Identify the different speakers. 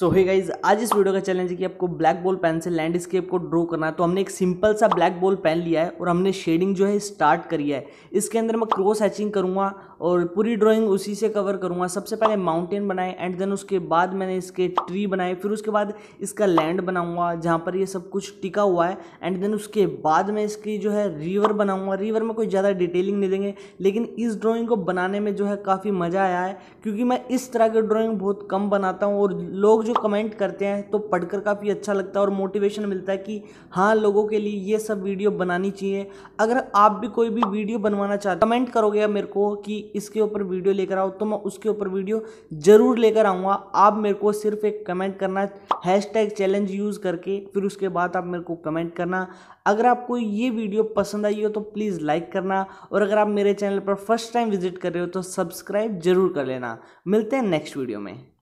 Speaker 1: सो hey guys आज इस video का चैलेंज है कि आपको ब्लैक बॉल पेन से लैंडस्केप को ड्रॉ करना है तो हमने एक सिंपल सा ब्लैक बॉल पेन लिया है और हमने शेडिंग जो है स्टार्ट करी है इसके अंदर मैं क्रॉस हैचिंग करूँगा और पूरी ड्राइंग उसी से कवर करूँगा सबसे पहले माउंटेन बनाए एंड देन उसके बाद मैंने इसके ट्री बनाए फिर उसके बाद इसका लैंड बनाऊँगा जहाँ पर ये सब कुछ टिका हुआ है एंड देन उसके बाद मैं इसकी जो है रिवर बनाऊँगा रिवर में कोई ज़्यादा डिटेलिंग नहीं देंगे लेकिन इस ड्राॅइंग को बनाने में जो है काफ़ी मज़ा आया है क्योंकि मैं इस तरह की ड्राॅइंग बहुत कम बनाता हूँ और लोग जो कमेंट करते हैं तो पढ़कर काफ़ी अच्छा लगता है और मोटिवेशन मिलता है कि हाँ लोगों के लिए ये सब वीडियो बनानी चाहिए अगर आप भी कोई भी वीडियो बनवाना चाहते कमेंट करोगे मेरे को कि इसके ऊपर वीडियो लेकर आओ तो मैं उसके ऊपर वीडियो ज़रूर लेकर आऊँगा आप मेरे को सिर्फ एक कमेंट करना टैग चैलेंज यूज़ करके फिर उसके बाद आप मेरे को कमेंट करना अगर आपको ये वीडियो पसंद आई हो तो प्लीज़ लाइक करना और अगर आप मेरे चैनल पर फर्स्ट टाइम विजिट कर रहे हो तो सब्सक्राइब जरूर कर लेना मिलते हैं नेक्स्ट वीडियो में